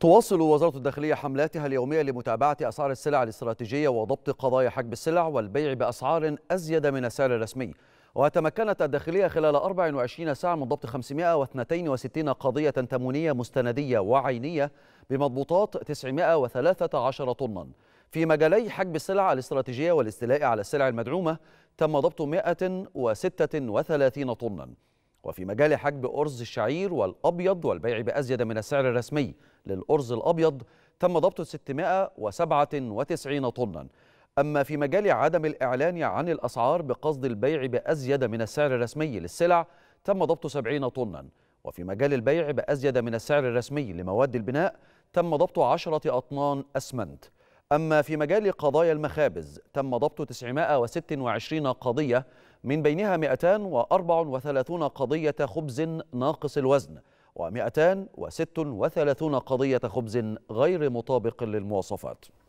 تواصل وزارة الداخلية حملاتها اليومية لمتابعة أسعار السلع الاستراتيجية وضبط قضايا حجب السلع والبيع بأسعار أزيد من السعر الرسمي وتمكنت الداخلية خلال 24 ساعة من ضبط 562 قضية تمونية مستندية وعينية بمضبوطات 913 طنا في مجالي حجب السلع الاستراتيجية والاستيلاء على السلع المدعومة تم ضبط 136 طنا وفي مجال حجب أرز الشعير والأبيض والبيع بأزيد من السعر الرسمي للأرز الأبيض تم ضبط 697 طنا أما في مجال عدم الإعلان عن الأسعار بقصد البيع بأزيد من السعر الرسمي للسلع تم ضبط 70 طنا وفي مجال البيع بأزيد من السعر الرسمي لمواد البناء تم ضبط 10 أطنان أسمنت أما في مجال قضايا المخابز تم ضبط 926 قضية من بينها 234 قضية خبز ناقص الوزن و236 قضية خبز غير مطابق للمواصفات